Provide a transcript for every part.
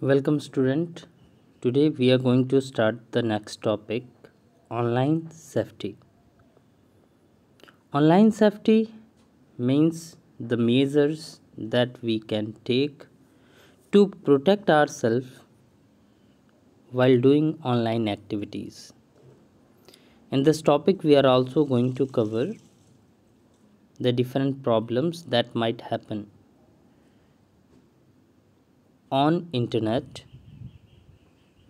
Welcome student. Today we are going to start the next topic online safety. Online safety means the measures that we can take to protect ourselves while doing online activities. In this topic we are also going to cover the different problems that might happen on internet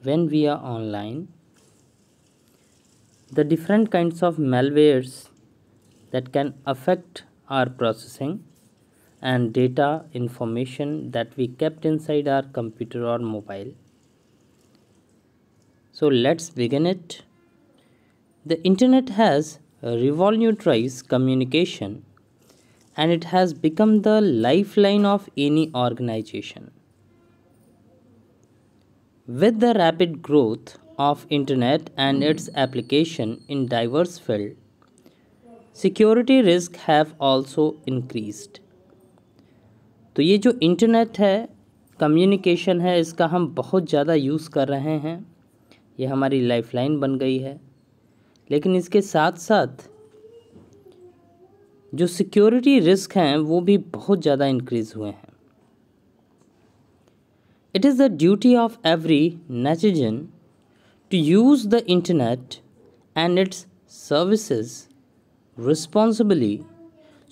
when we are online the different kinds of malwares that can affect our processing and data information that we kept inside our computer or mobile so let's begin it the internet has revolutionized communication and it has become the lifeline of any organization With the rapid growth of internet and its application in diverse fields, security risk have also increased. तो ये जो internet है communication है इसका हम बहुत ज़्यादा use कर रहे हैं ये हमारी लाइफलाइन बन गई है लेकिन इसके साथ साथ जो सिक्योरिटी रिस्क हैं वो भी बहुत ज़्यादा इंक्रीज़ हुए हैं It is the duty of every netizen to use the internet and its services responsibly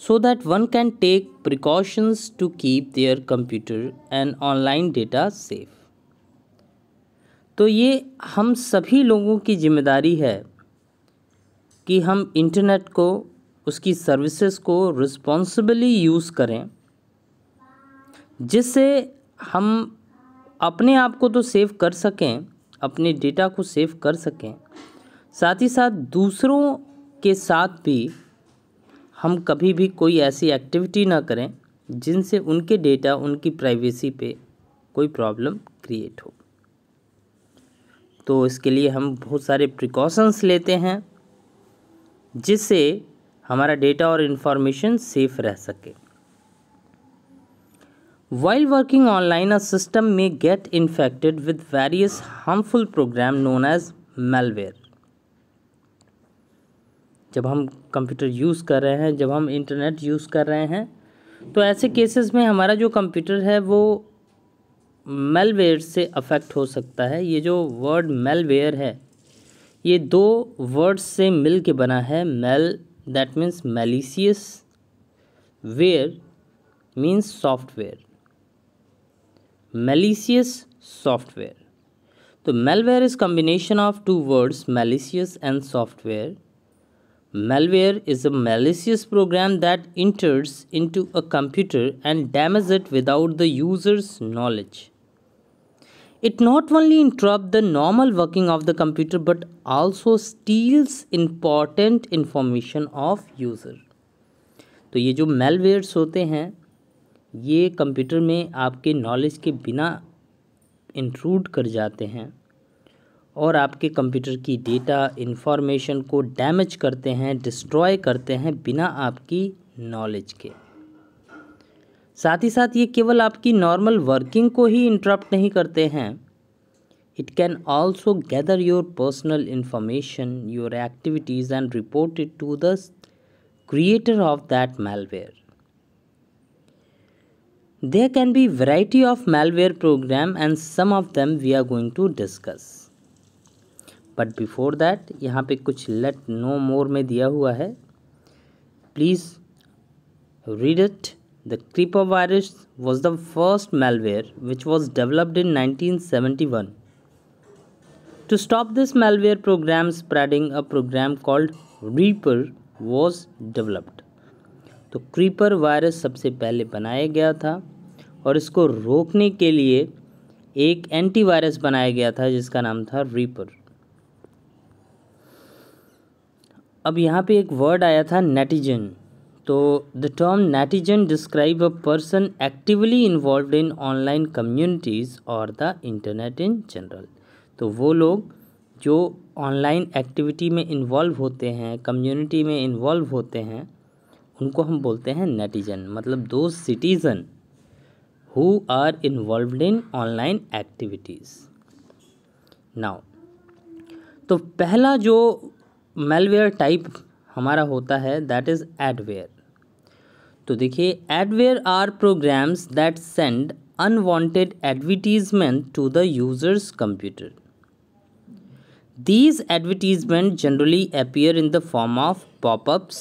so that one can take precautions to keep their computer and online data safe. तो ये हम सभी लोगों की जिम्मेदारी है कि हम इंटरनेट को उसकी सर्विसेज को रिस्पॉन्सिबली यूज़ करें जिससे हम अपने आप को तो सेव कर सकें अपने डेटा को सेव कर सकें साथ ही साथ दूसरों के साथ भी हम कभी भी कोई ऐसी एक्टिविटी ना करें जिनसे उनके डेटा उनकी प्राइवेसी पे कोई प्रॉब्लम क्रिएट हो तो इसके लिए हम बहुत सारे प्रिकॉशंस लेते हैं जिससे हमारा डेटा और इन्फॉर्मेशन सेफ रह सके While working online, a system may get infected with various harmful programs known as malware. जब हम कंप्यूटर यूज़ कर रहे हैं जब हम इंटरनेट यूज़ कर रहे हैं तो ऐसे केसेस में हमारा जो कंप्यूटर है वो मेलवेयर से अफेक्ट हो सकता है ये जो वर्ड मेलवेयर है ये दो वर्ड्स से मिल के बना है mal that means malicious ware means software malicious software तो malware is combination of two words malicious and software malware is a malicious program that enters in to a computer and damage it without the user's knowledge it not only interrupt the normal working of the computer but also steals important information of user तो ये जो malwares होते हैं ये computer में आपके knowledge के बिना इंट्रूड कर जाते हैं और आपके कंप्यूटर की डेटा इंफॉर्मेशन को डैमेज करते हैं डिस्ट्रॉय करते हैं बिना आपकी नॉलेज के साथ ही साथ ये केवल आपकी नॉर्मल वर्किंग को ही इंटरप्ट नहीं करते हैं it can also gather your personal information your activities and report it to the creator of that malware There can be variety of malware program and some of them we are going to discuss. but before that यहाँ पे कुछ let no more में दिया हुआ है please read it the creeper virus was the first malware which was developed in 1971. To stop this malware program spreading, a program called Reaper was developed. तो creeper virus सबसे पहले बनाया गया था और इसको रोकने के लिए एक एंटीवायरस बनाया गया था जिसका नाम था रीपर अब यहाँ पे एक वर्ड आया था नेटिजन तो the term netizen describe a person actively involve in online communities और द इंटरनेट इन जनरल तो वो लोग जो ऑनलाइन एक्टिविटी में इन्वॉल्व होते हैं कम्युनिटी में इन्वॉल्व होते हैं उनको हम बोलते हैं नेटिजन मतलब दो citizen who are involved in online activities now तो पहला जो मेलवेयर टाइप हमारा होता है दैट इज़ एडवेयर तो देखिए adware are programs that send unwanted advertisement to the user's computer. These advertisements generally appear in the form of pop-ups.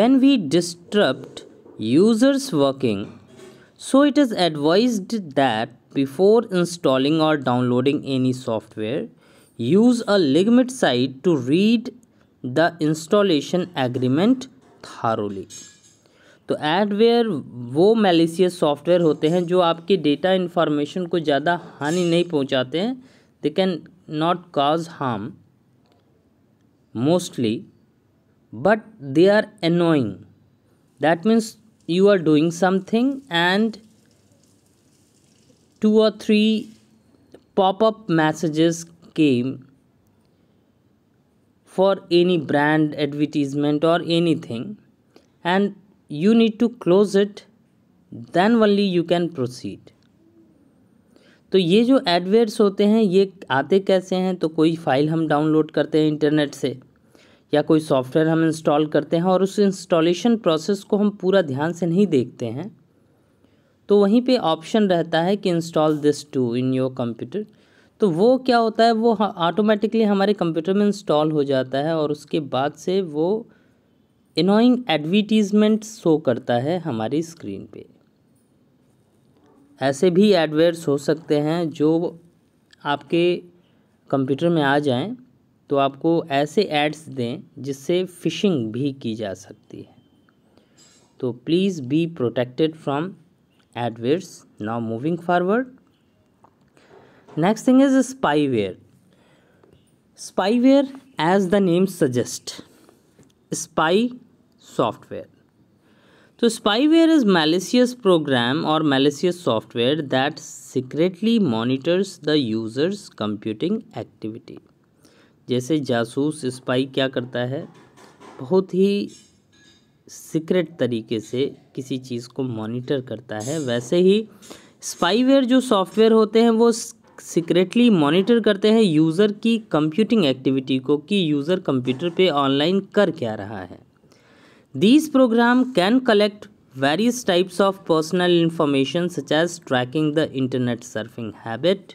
When we disrupt users working So it is advised that before installing or downloading any software, use a Ligmit site to read the installation agreement thoroughly. तो adware वो malicious software होते हैं जो आपके data information को ज़्यादा हानि नहीं पहुंचाते हैं they can not cause harm mostly but they are annoying that means you are doing something and two or three pop-up messages came for any brand advertisement or anything and you need to close it then only you can proceed तो ये जो एडवेयर्स होते हैं ये आते कैसे हैं तो कोई फाइल हम डाउनलोड करते हैं इंटरनेट से या कोई सॉफ्टवेयर हम इंस्टॉल करते हैं और उस इंस्टॉलेशन प्रोसेस को हम पूरा ध्यान से नहीं देखते हैं तो वहीं पे ऑप्शन रहता है कि install this too in your computer तो वो क्या होता है वो ऑटोमेटिकली हमारे कंप्यूटर में इंस्टॉल हो जाता है और उसके बाद से वो इनोइंग एडवर्टीजमेंट शो करता है हमारी स्क्रीन पे ऐसे भी एडवेयर्स हो सकते हैं जो आपके कंप्यूटर में आ जाएं तो आपको ऐसे एड्स दें जिससे फ़िशिंग भी की जा सकती है तो please be protected from adwares now moving forward next thing is spyware spyware as the name suggest spy software तो स्पाईवेयर इज मैलिशियस प्रोग्राम और malicious software that secretly monitors the users computing activity जैसे जासूस spy क्या करता है बहुत ही secret तरीके से किसी चीज़ को मॉनिटर करता है वैसे ही स्पाईवेयर जो सॉफ्टवेयर होते हैं वो सीक्रेटली मॉनिटर करते हैं यूज़र की कंप्यूटिंग एक्टिविटी को कि यूज़र कंप्यूटर पे ऑनलाइन कर क्या रहा है these program can collect various types of personal information such as tracking the internet surfing habit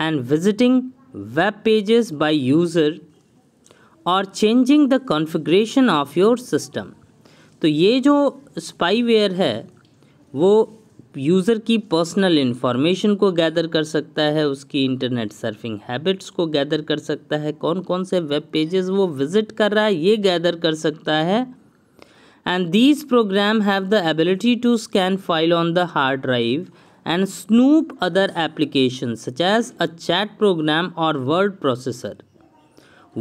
and visiting web pages by user or changing the configuration of your system तो ये जो spyware है वो user की personal information को gather कर सकता है उसकी इंटरनेट सर्फिंग हैबिट्स को गैदर कर सकता है कौन कौन से वेब पेजेस वो विज़िट कर रहा है ये गैदर कर सकता है and these program have the ability to scan file on the hard drive and snoop other applications such as a chat program or word processor.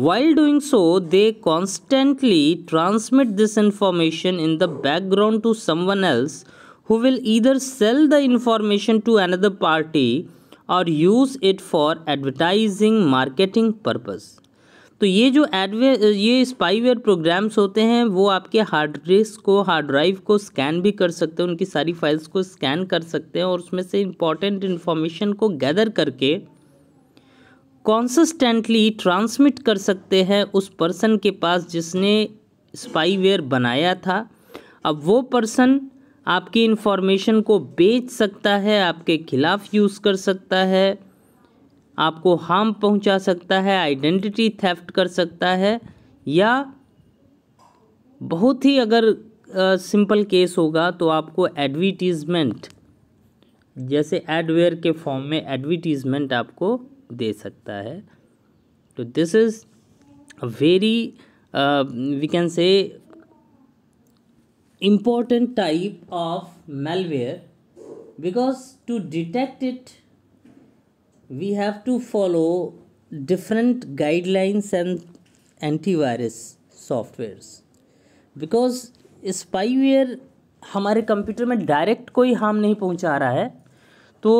While doing so, they constantly transmit this information in the background to someone else who will either sell the information to another party or use it for advertising marketing purpose. तो ये जो adware ये spyware programmes होते हैं वो आपके hard disk को hard drive को स्कैन भी कर सकते हैं उनकी सारी फाइल्स को स्कैन कर सकते हैं और उसमें से इम्पॉर्टेंट इन्फॉर्मेशन को गैदर करके कॉन्सिस्टेंटली ट्रांसमिट कर सकते हैं उस पर्सन के पास जिसने स्पाईवेयर बनाया था अब वो पर्सन आपकी इन्फॉर्मेशन को बेच सकता है आपके खिलाफ़ यूज़ कर सकता है आपको हार्म पहुंचा सकता है आइडेंटिटी थेफ्ट कर सकता है या बहुत ही अगर सिंपल केस होगा तो आपको एडवर्टीज़मेंट जैसे एडवेयर के फॉर्म में एडवर्टीज़मेंट आपको दे सकता है तो this is very we can say important type of malware because to detect it we have to follow different guidelines and antivirus softwares because spyware हमारे कंप्यूटर में डायरेक्ट कोई हार्म नहीं पहुंचा रहा है तो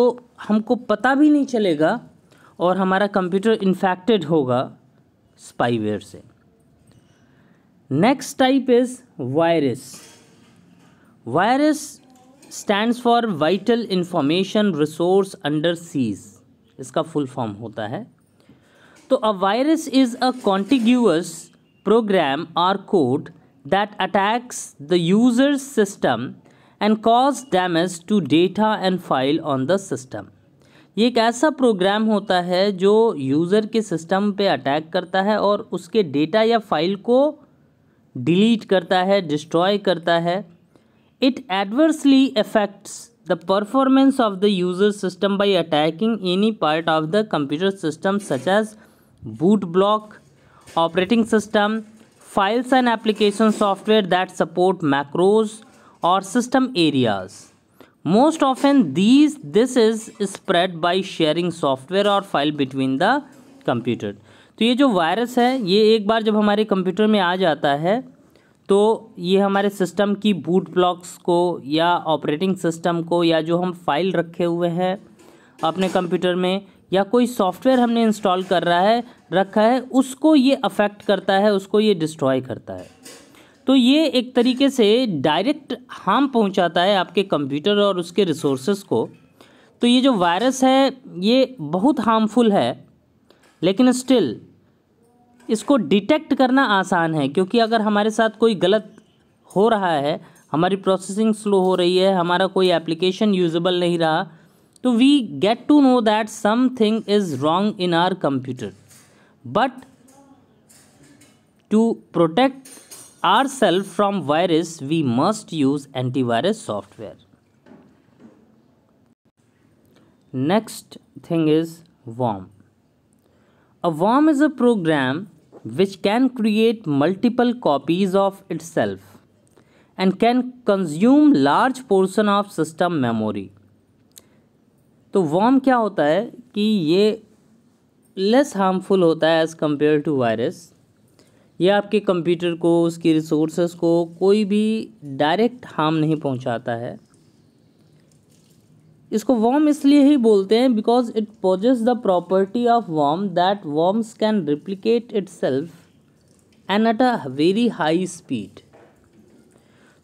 हमको पता भी नहीं चलेगा और हमारा कंप्यूटर इन्फेक्टेड होगा स्पाईवेयर से next type is virus virus stands for vital information resource under seize इसका फुल फॉर्म होता है तो a virus is a contiguous program or code that attacks the user system and cause damage to data and file on the system ये एक ऐसा programme होता है जो यूज़र के सिस्टम पे अटैक करता है और उसके डेटा या फाइल को डिलीट करता है डिस्ट्रॉय करता है it adversely affects the performance of the user system by attacking any part of the computer system such as boot block operating system files and application software that support macros or system areas most often these this is spread by sharing software or file between the computer तो ये जो virus है ये एक बार जब हमारे computer में आ जाता है तो ये हमारे सिस्टम की बूट ब्लॉक्स को या ऑपरेटिंग सिस्टम को या जो हम फाइल रखे हुए हैं अपने कंप्यूटर में या कोई सॉफ्टवेयर हमने इंस्टॉल कर रहा है रखा है उसको ये अफेक्ट करता है उसको ये डिस्ट्रॉय करता है तो ये एक तरीके से डायरेक्ट हार्म पहुंचाता है आपके कंप्यूटर और उसके रिसोर्स को तो ये जो वायरस है ये बहुत हार्मफुल है लेकिन स्टिल इसको डिटेक्ट करना आसान है क्योंकि अगर हमारे साथ कोई गलत हो रहा है हमारी प्रोसेसिंग स्लो हो रही है हमारा कोई एप्लीकेशन यूजेबल नहीं रहा तो we get to know that something is wrong in our computer but to protect our self from virus we must use antivirus software next thing is worm a worm is a program which can create multiple copies of its and can consume large portion of system memory तो worm क्या होता है कि ये less harmful होता है as compare to virus ये आपके कंप्यूटर को उसकी रिसोर्स को कोई भी डायरेक्ट हार्म नहीं पहुंचाता है इसको वॉम इसलिए ही बोलते हैं because it possess the property of worm that worms can replicate it self and at a very high speed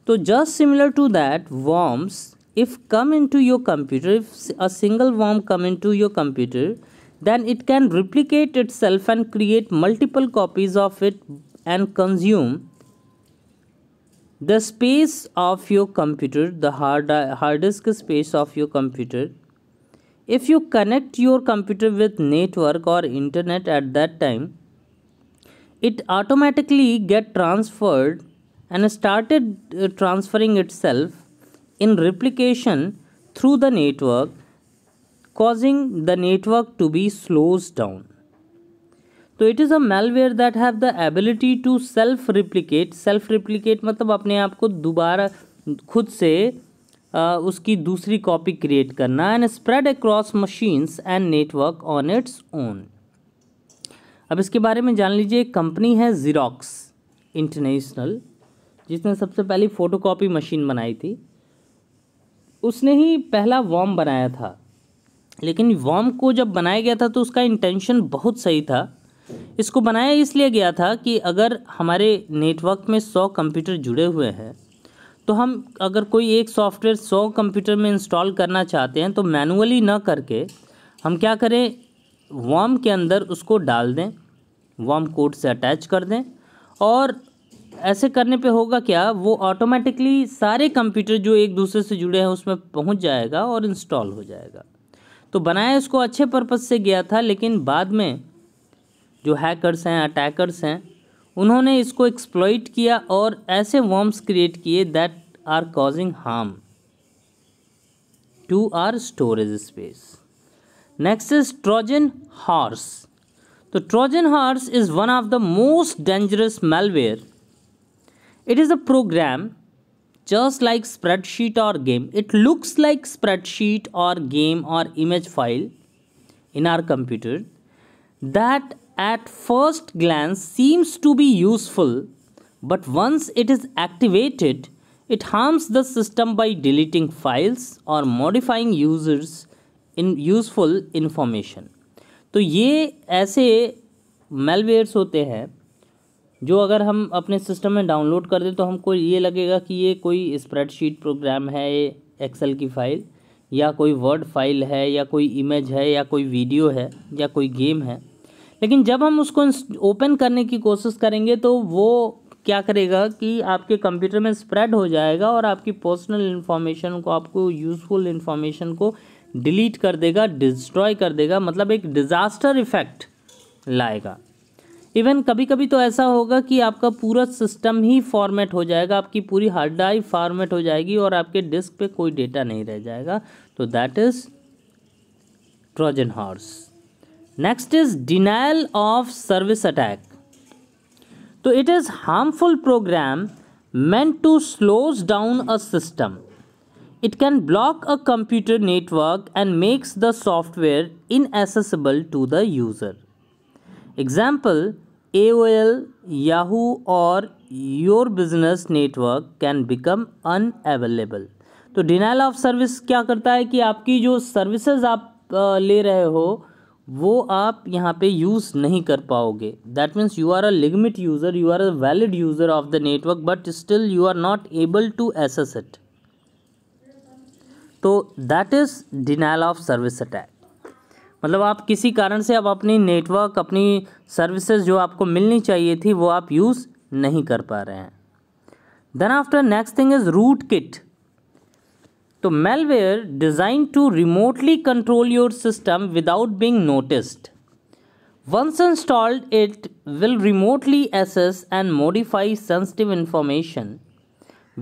तो just similar to that worms if come in to your computer if a single worm come in to your computer then it can replicate it self and create multiple copies of it and consume the space of your computer the hard hard disk space of your computer if you connect your computer with network or internet at that time it automatically get transferred and started uh, transferring itself in replication through the network causing the network to be slows down तो it is a malware that have the ability to self replicate self replicate मतलब अपने आप को दोबारा खुद से आ, उसकी दूसरी कॉपी क्रिएट करना and spread across machines and network on its own अब इसके बारे में जान लीजिए कंपनी है जीरोक्स इंटरनेशनल जिसने सबसे पहली फ़ोटोकॉपी मशीन बनाई थी उसने ही पहला वॉम बनाया था लेकिन वॉम को जब बनाया गया था तो उसका इंटेंशन बहुत सही था इसको बनाया इसलिए गया था कि अगर हमारे नेटवर्क में सौ कंप्यूटर जुड़े हुए हैं तो हम अगर कोई एक सॉफ्टवेयर सौ कंप्यूटर में इंस्टॉल करना चाहते हैं तो मैनुअली ना करके हम क्या करें वॉम के अंदर उसको डाल दें वॉम कोड से अटैच कर दें और ऐसे करने पे होगा क्या वो ऑटोमेटिकली सारे कंप्यूटर जो एक दूसरे से जुड़े हैं उसमें पहुंच जाएगा और इंस्टॉल हो जाएगा तो बनाया इसको अच्छे पर्पज़ से गया था लेकिन बाद में जो हैकर्स हैं अटैकर्स हैं उन्होंने इसको एक्सप्लॉइट किया और ऐसे वॉम्स क्रिएट किए that are causing harm to our storage space next is Trojan horse तो Trojan horse is one of the most dangerous malware it is a program just like spreadsheet or game it looks like spreadsheet or game or image file in our computer that at first glance seems to be useful, but once it is activated, it harms the system by deleting files or modifying users in useful information. तो ये ऐसे malwares होते हैं जो अगर हम अपने system में डाउनलोड कर दें तो हमको ये लगेगा कि ये कोई स्प्रेडशीट प्रोग्राम है ये एक्सेल की फ़ाइल या कोई वर्ड फाइल है या कोई इमेज है या कोई वीडियो है या कोई गेम है लेकिन जब हम उसको ओपन करने की कोशिश करेंगे तो वो क्या करेगा कि आपके कंप्यूटर में स्प्रेड हो जाएगा और आपकी पर्सनल इन्फॉर्मेशन को आपको यूज़फुल इन्फॉर्मेशन को डिलीट कर देगा डिस्ट्रॉय कर देगा मतलब एक डिज़ास्टर इफ़ेक्ट लाएगा इवन कभी कभी तो ऐसा होगा कि आपका पूरा सिस्टम ही फॉर्मेट हो जाएगा आपकी पूरी हार्ड ड्राइव फॉर्मेट हो जाएगी और आपके डिस्क पे कोई डेटा नहीं रह जाएगा तो that is Trojan horse next is denial of service attack तो it is harmful program meant to slows down a system it can block a computer network and makes the software inaccessible to the user example A O L Yahoo और your business network can become unavailable तो denial of service क्या करता है कि आपकी जो services आप ले रहे हो वो आप यहाँ पे यूज़ नहीं कर पाओगे that means you are a limit user you are a valid user of the network but still you are not able to access it तो that is denial of service attack मतलब आप किसी कारण से आप अपनी नेटवर्क अपनी services जो आपको मिलनी चाहिए थी वो आप यूज़ नहीं कर पा रहे हैं then after next thing is rootkit तो malware design to remotely control your system without being noticed once installed it will remotely access and modify sensitive information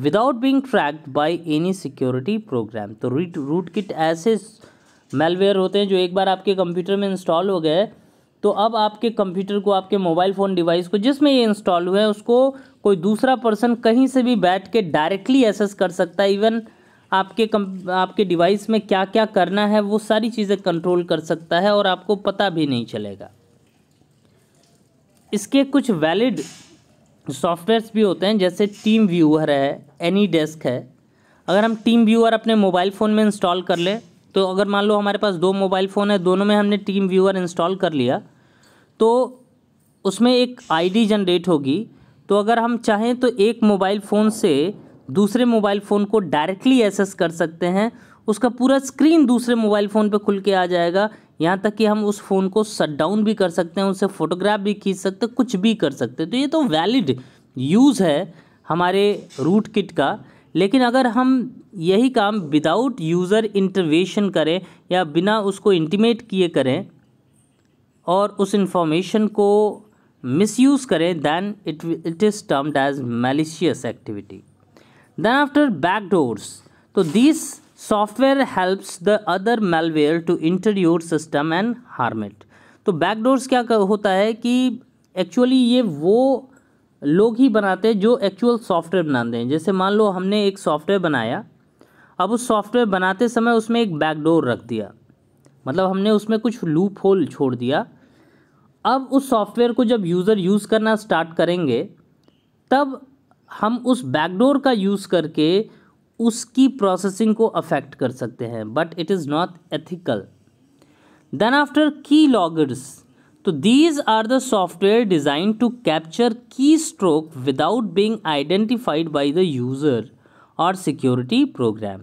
without being tracked by any security program तो root rootkit ऐसे malware होते हैं जो एक बार आपके computer में install हो गए तो अब आपके कंप्यूटर को आपके मोबाइल फ़ोन डिवाइस को जिसमें ये इंस्टॉल हुए हैं उसको कोई दूसरा पर्सन कहीं से भी बैठ के डायरेक्टली एसेस कर सकता है इवन आपके कम आपके डिवाइस में क्या क्या करना है वो सारी चीज़ें कंट्रोल कर सकता है और आपको पता भी नहीं चलेगा इसके कुछ वैलिड सॉफ्टवेयर्स भी होते हैं जैसे टीम व्यूअर है एनी डेस्क है अगर हम टीम व्यूअर अपने मोबाइल फ़ोन में इंस्टॉल कर लें तो अगर मान लो हमारे पास दो मोबाइल फ़ोन है दोनों में हमने टीम व्यूअर इंस्टॉल कर लिया तो उसमें एक आईडी जनरेट होगी तो अगर हम चाहें तो एक मोबाइल फ़ोन से दूसरे मोबाइल फ़ोन को डायरेक्टली एक्सेस कर सकते हैं उसका पूरा स्क्रीन दूसरे मोबाइल फ़ोन पे खुल के आ जाएगा यहाँ तक कि हम उस फ़ोन को शट डाउन भी कर सकते हैं उससे फ़ोटोग्राफ भी खींच सकते हैं कुछ भी कर सकते हैं तो ये तो वैलिड यूज़ है हमारे रूट किट का लेकिन अगर हम यही काम विदाउट यूज़र इंटरवेशन करें या बिना उसको इंटीमेट किए करें और उस इंफॉर्मेशन को मिसयूज़ करें then it it is termed as malicious activity Then after backdoors. So this software helps the other malware to enter your system and harm it. तो बैकडोर्स क्या होता है कि एक्चुअली ये वो लोग ही बनाते हैं जो एक्चुअल सॉफ्टवेयर बनाते हैं जैसे मान लो हमने एक सॉफ्टवेयर बनाया अब उस सॉफ्टवेयर बनाते समय उसमें एक बैकडोर रख दिया मतलब हमने उसमें कुछ लूप होल छोड़ दिया अब उस सॉफ्टवेयर को जब यूज़र यूज़ करना स्टार्ट करेंगे तब हम उस बैकडोर का यूज़ करके उसकी प्रोसेसिंग को अफेक्ट कर सकते हैं but it is not ethical then after keyloggers तो these are the software design to capture keystroke without being identified by the user और सिक्योरिटी प्रोग्राम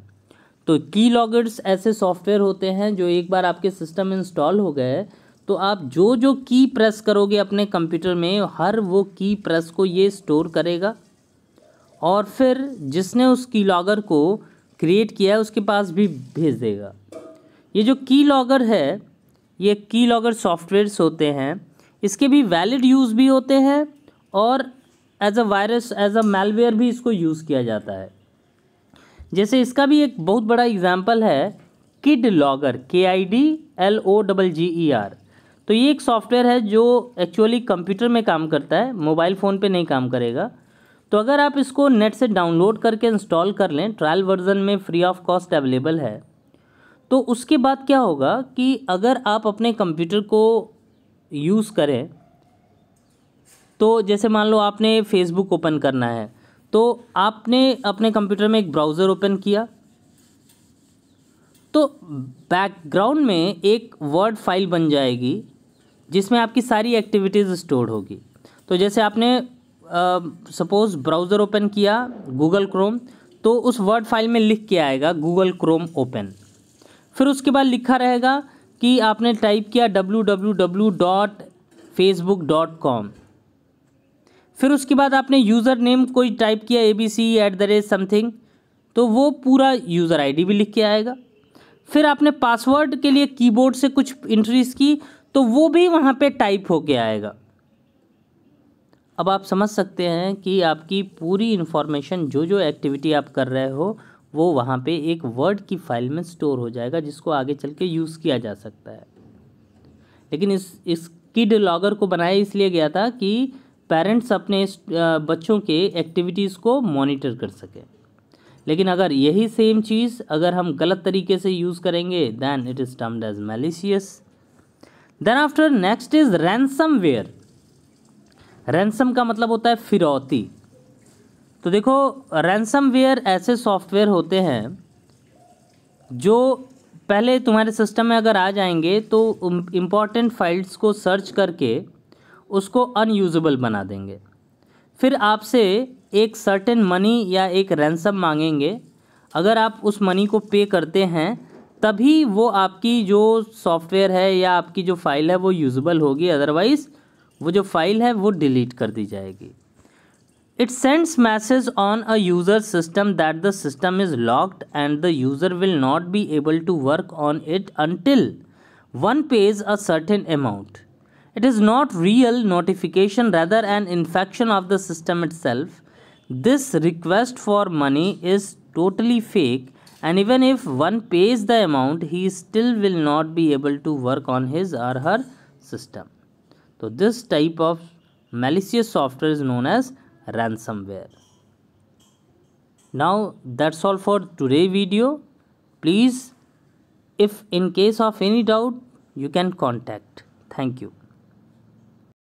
तो की लॉगर्स ऐसे सॉफ्टवेयर होते हैं जो एक बार आपके सिस्टम इंस्टॉल हो गए तो आप जो जो की प्रेस करोगे अपने कंप्यूटर में हर वो की प्रेस को ये स्टोर करेगा और फिर जिसने उस की लॉगर को क्रिएट किया है उसके पास भी भेज देगा ये जो की लॉगर है ये की लॉगर सॉफ्टवेयर्स होते हैं इसके भी वैलिड यूज़ भी होते हैं और as a virus as a malware भी इसको यूज़ किया जाता है जैसे इसका भी एक बहुत बड़ा एग्जाम्पल है KidLogger K I D L O double G E R तो ये एक सॉफ्टवेयर है जो एक्चुअली कंप्यूटर में काम करता है मोबाइल फ़ोन पे नहीं काम करेगा तो अगर आप इसको नेट से डाउनलोड करके इंस्टॉल कर लें ट्रायल वर्जन में फ्री ऑफ कॉस्ट अवेलेबल है तो उसके बाद क्या होगा कि अगर आप अपने कंप्यूटर को यूज़ करें तो जैसे मान लो आपने फेसबुक ओपन करना है तो आपने अपने कंप्यूटर में एक ब्राउज़र ओपन किया तो बैकग्राउंड में एक वर्ड फाइल बन जाएगी जिसमें आपकी सारी एक्टिविटीज़ स्टोर होगी तो जैसे आपने सपोज़ ब्राउज़र ओपन किया गूगल क्रोम तो उस वर्ड फाइल में लिख के आएगा गूगल क्रोम ओपन फिर उसके बाद लिखा रहेगा कि आपने टाइप किया W dot Facebook dot com फिर उसके बाद आपने यूज़र नेम कोई टाइप किया A B C at the rate something तो वो पूरा यूज़र आईडी भी लिख के आएगा फिर आपने पासवर्ड के लिए कीबोर्ड से कुछ इंट्रीज की तो वो भी वहाँ पे टाइप होके आएगा अब आप समझ सकते हैं कि आपकी पूरी इन्फॉर्मेशन जो जो एक्टिविटी आप कर रहे हो वो वहाँ पे एक वर्ड की फाइल में स्टोर हो जाएगा जिसको आगे चल के यूज़ किया जा सकता है लेकिन इस इस किड लॉगर को बनाया इसलिए गया था कि पेरेंट्स अपने बच्चों के एक्टिविटीज़ को मॉनिटर कर सकें लेकिन अगर यही सेम चीज़ अगर हम गलत तरीके से यूज़ करेंगे then it is termed as malicious then after next is ransomware ransom का मतलब होता है फिरौती तो देखो रैंसम वेयर ऐसे सॉफ्टवेयर होते हैं जो पहले तुम्हारे सिस्टम में अगर आ जाएंगे तो इम्पॉर्टेंट फाइल्स को सर्च करके उसको अनयूज़बल बना देंगे फिर आपसे एक सर्टेन मनी या एक रैंसम मांगेंगे अगर आप उस मनी को पे करते हैं तभी वो आपकी जो सॉफ्टवेयर है या आपकी जो फाइल है वो यूज़बल होगी अदरवाइज़ वो जो फाइल है वो डिलीट कर दी जाएगी it sends message on a user system that the system is locked and the user will not be able to work on it until one pays a certain amount it is not real notification rather and infection of the system itself this request for money is totally fake and even if one pays the amount he still will not be able to work on his are her system So this type of malicious software is known as ransomware. Now that's all for today video. Please if in case of any doubt you can contact. Thank you.